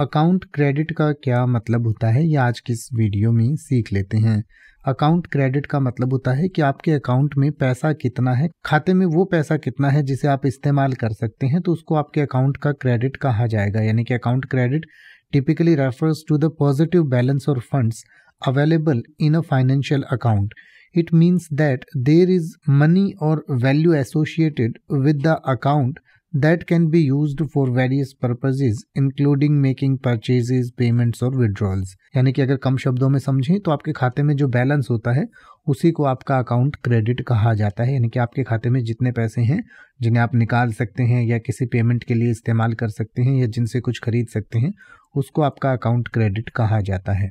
account credit का क्या मतलब होता है ये आज की इस वीडियो में सीख लेते हैं अकाउंट क्रेडिट का मतलब होता है कि आपके अकाउंट में पैसा कितना है खाते में वो पैसा कितना है जिसे आप इस्तेमाल कर सकते हैं तो उसको आपके अकाउंट का क्रेडिट कहा जाएगा यानी कि account credit typically refers to the positive balance और funds available in a financial account it means that there is money और value associated with the account that can be used for various purposes including making purchases payments और withdrawals यानी कि अगर कम शब्दों में समझें तो आपके खाते में जो बैलेंस होता है उसी को आपका अकाउंट क्रेडिट कहा जाता है यानी कि आपके खाते में जितने पैसे हैं जिन्हें आप निकाल सकते हैं या किसी पेमेंट के लिए इस्तेमाल कर सकते हैं या जिनसे कुछ खरीद सकते हैं उसको आपका अकाउंट क्रेडिट कहा जाता है